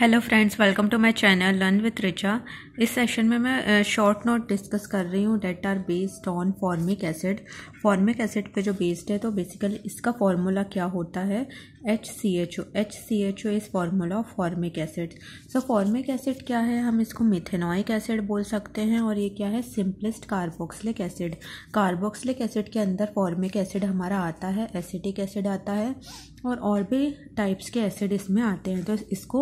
hello friends welcome to my channel learn with Richa इस session में मैं शॉर्ट नोट डिस्कस कर रही हूँ that are based on formic acid formic acid पे जो बेस्ड है तो बेसिकली इसका फॉर्मूला क्या होता है H C H O H C H O is formula of formic acid so formic acid क्या है हम इसको मिथेनॉइक एसिड बोल सकते हैं और ये क्या है simplest carboxylic acid carboxylic acid के अंदर फॉर्मिक एसिड हमारा आता है एसिटिक एसिड आता है और और भी टाइप्स के एसिड इसमें आते हैं तो इसको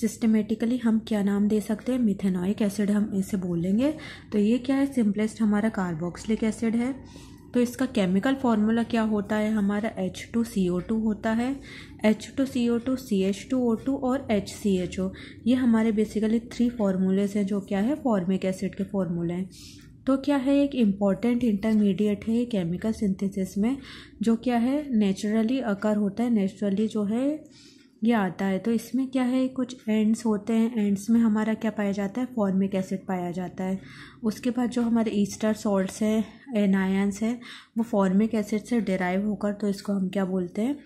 सिस्टमेटिकली हम क्या नाम दे सकते हैं मिथेनॉइक एसिड हम इसे बोलेंगे तो ये क्या है सिंपलेस्ट हमारा कार्बोक्सिलिक एसिड है तो इसका केमिकल फार्मूला क्या होता है हमारा H two C O two होता है H two C O two C H two O two और एच सी एच ओ ये हमारे बेसिकली थ्री फार्मूलेज हैं जो क्या है फॉर्मिक एसिड के फार्मूले हैं तो क्या है एक इम्पॉर्टेंट इंटरमीडिएट है केमिकल सिंथेसिस में जो क्या है नेचुरली अकर होता है नेचुरली जो है ये आता है तो इसमें क्या है कुछ एंड्स होते हैं एंड्स में हमारा क्या पाया जाता है फॉर्मिक एसिड पाया जाता है उसके बाद जो हमारे ईस्टर सॉल्ट्स हैं एनायंस हैं वो फॉर्मिक एसिड से डिराइव होकर तो इसको हम क्या बोलते हैं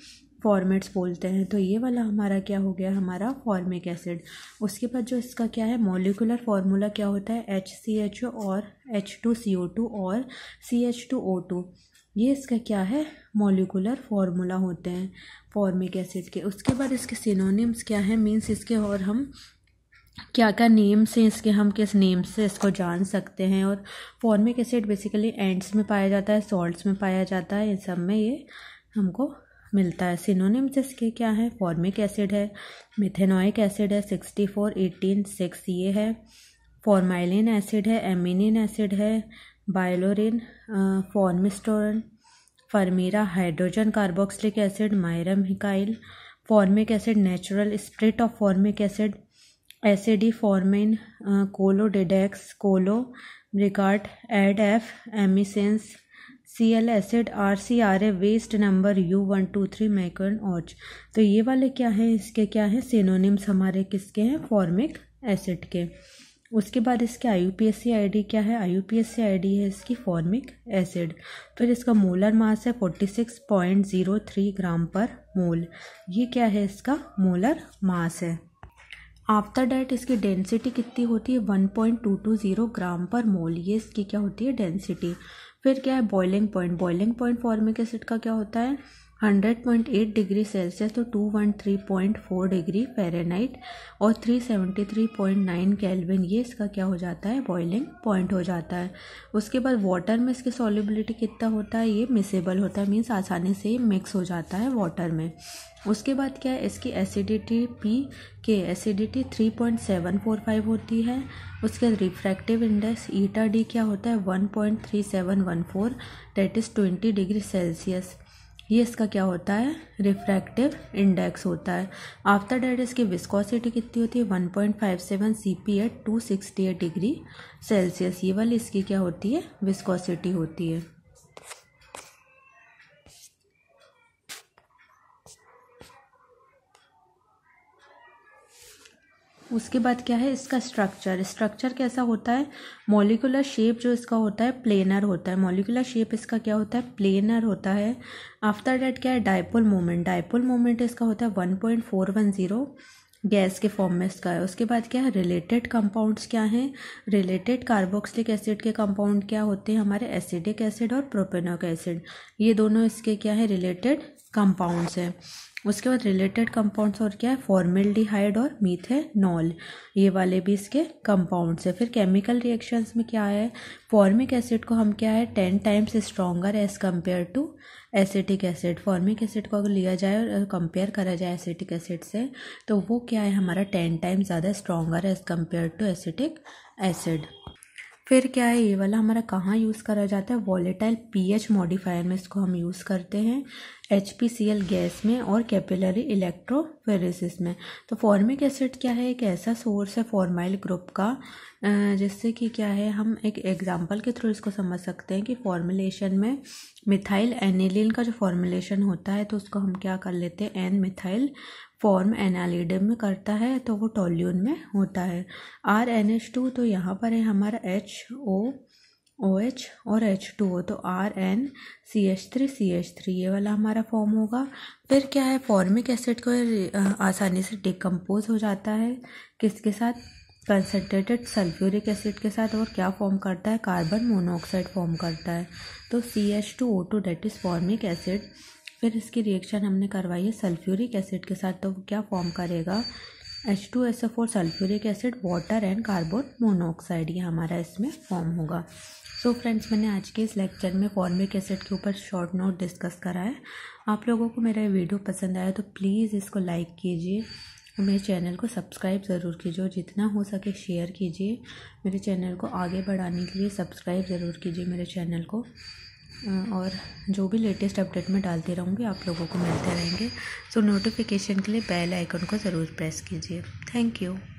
फॉर्मेट्स बोलते हैं तो ये वाला हमारा क्या हो गया हमारा फॉर्मिक एसिड उसके बाद जो इसका क्या है मोलिकुलर फार्मूला क्या होता है एच सी एच ओ और H two C O two और C H two O two ये इसका क्या है मोलिकुलर फार्मूला होते हैं फॉर्मिक एसिड के उसके बाद इसके सिनोनिम्स क्या हैं मीन्स इसके और हम क्या क्या नेम्स हैं इसके हम किस नेम से इसको जान सकते हैं और फॉर्मिक एसिड बेसिकली एंड्स में पाया जाता है सॉल्ट्स में पाया जाता है इन सब में ये हमको मिलता है सिनोनिम्स इसके क्या हैं फॉर्मिक एसिड है मिथेनोइक एसिड है सिक्सटी फोर एटीन सिक्स ये है फॉर्माइलिन एसिड है एमिनिन एसिड है बायोलोरिन फॉर्मिस्टोरन फर्मीरा hydrogen carboxylic acid myrmicyl formic acid natural spirit of formic acid एसिडी फॉर्मिन कोलोडिडेक्स कोलो रिकार्ड एड एफ एमिसेंस C L acid R C R A waste number U one two three मैकन ऑर्च तो ये वाले क्या हैं इसके क्या हैं सिनोनिम्स हमारे किसके हैं फॉर्मिक एसिड के उसके बाद इसके I U P S C I D क्या है I U P S C I D है इसकी फॉर्मिक एसिड फिर इसका मोलर मास है forty six point zero three gram per mole ये क्या है इसका मोलर मास है आफ्टर डैट इसकी डेंसिटी कितनी होती है one point two two zero gram per mole ये इसकी क्या होती है डेंसिटी फिर क्या है boiling point boiling point formic acid का क्या होता है 100.8 डिग्री सेल्सियस तो 213.4 डिग्री फ़ारेनहाइट और 373.9 केल्विन ये इसका क्या हो जाता है बॉइलिंग पॉइंट हो जाता है उसके बाद वाटर में इसकी सॉल्युबिलिटी कितना होता है ये मिसेबल होता है मीन्स आसानी से मिक्स हो जाता है वाटर में उसके बाद क्या है इसकी एसिडिटी पी के एसिडिटी 3.745 होती है उसके रिफ्रैक्टिव इंडेक्स ईटा डी क्या होता है 1.3714 point three seven one four that is twenty degree Celsius ये इसका क्या होता है रिफ्रैक्टिव इंडेक्स होता है आफ्टर डेट इसकी विस्कोसिटी कितनी होती है one point five seven C P at two sixty eight degree Celsius ये वाली इसकी क्या होती है विस्कोसिटी होती है उसके बाद क्या है इसका स्ट्रक्चर स्ट्रक्चर कैसा होता है मॉलिकुलर शेप जो इसका होता है प्लेनर होता है मॉलिकुलर शेप इसका क्या होता है प्लेनर होता है आफ्टर डैट क्या है डायपोल मोमेंट डायपोल मोमेंट इसका होता है one point four one zero gas के फॉर्म में इसका है उसके बाद क्या है रिलेटेड कंपाउंड्स क्या हैं रिलेटेड कार्बोक्सिलिक एसिड के कंपाउंड क्या होते हैं हमारे एसिडिक एसिड और प्रोपेनोक एसिड ये दोनों इसके क्या है रिलेटेड कंपाउंड्स हैं उसके बाद रिलेटेड कंपाउंड्स और क्या है फॉर्मेल्डिहाइड और मीथेनॉल ये वाले भी इसके कंपाउंड्स है फिर केमिकल रिएक्शंस में क्या है फॉर्मिक एसिड को हम क्या है ten times stronger as compare to acetic acid formic acid को अगर लिया जाए और कंपेयर करा जाए एसिटिक एसिड से तो वो क्या है हमारा टेन टाइम्स ज़्यादा stronger as compare to acetic acid फिर क्या है ये वाला हमारा कहाँ यूज़ करा जाता है वॉलेटाइल पीएच मॉडिफायर में इसको हम यूज़ करते हैं एच गैस में और कैपिलरी इलेक्ट्रोफेरेसिस में तो फॉर्मिक एसिड क्या है एक ऐसा सोर्स है फॉर्माइल ग्रुप का जिससे कि क्या है हम एक एग्जाम्पल के थ्रू इसको समझ सकते हैं कि फॉर्मुलेशन में मिथाइल एनिलिन का जो फॉर्मुलेशन होता है तो उसको हम क्या कर लेते हैं एन मिथाइल फॉर्म एनालिडम में करता है तो वो टोल्यून में होता है आर एन एच टू तो यहाँ पर है हमारा एच ओ ओ एच और एच टू ओ तो R N C H three C H three ये वाला हमारा फॉर्म होगा फिर क्या है फॉर्मिक एसिड को आसानी से डिकम्पोज हो जाता है किसके साथ कंसनट्रेटेड सल्फ्यूरिक एसिड के साथ और क्या फॉर्म करता है कार्बन मोनोऑक्साइड फॉर्म करता है तो C H two O two that is formic acid फिर इसकी रिएक्शन हमने करवाई है सल्फ्यूरिक एसिड के साथ तो क्या फॉर्म करेगा H two S F four sulphuric acid water and carbon monoxide ये हमारा इसमें फॉर्म होगा सो so फ्रेंड्स मैंने आज के इस लेक्चर में फॉर्मिक एसिड के ऊपर शॉर्ट नोट डिस्कस करा है आप लोगों को मेरा वीडियो पसंद आया तो प्लीज़ इसको लाइक कीजिए और मेरे चैनल को सब्सक्राइब ज़रूर कीजिए और जितना हो सके शेयर कीजिए मेरे चैनल को आगे बढ़ाने के लिए सब्सक्राइब ज़रूर कीजिए मेरे चैनल को हम्म, और जो भी लेटेस्ट अपडेट में डालती रहूँगी आप लोगों को मिलते रहेंगे सो नोटिफिकेशन के लिए बेल आइकन को ज़रूर प्रेस कीजिए थैंक यू